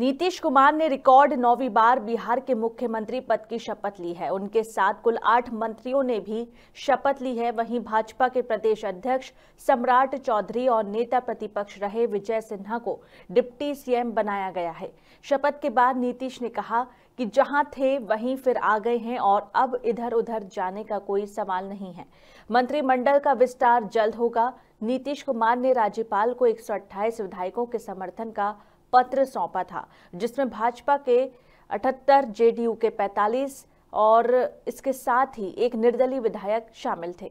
नीतीश कुमार ने रिकॉर्ड नौवीं बार बिहार के मुख्यमंत्री पद की शपथ ली है उनके साथ कुल आठ मंत्रियों ने भी शपथ ली है वहीं भाजपा के प्रदेश अध्यक्ष सम्राट चौधरी और नेता प्रतिपक्ष रहे विजय सिन्हा को डिप्टी सीएम बनाया गया है शपथ के बाद नीतीश ने कहा कि जहां थे वहीं फिर आ गए हैं और अब इधर उधर जाने का कोई सवाल नहीं है मंत्रिमंडल का विस्तार जल्द होगा नीतीश कुमार ने राज्यपाल को 128 विधायकों के समर्थन का पत्र सौंपा था जिसमें भाजपा के 78, जेडीयू के 45 और इसके साथ ही एक निर्दलीय विधायक शामिल थे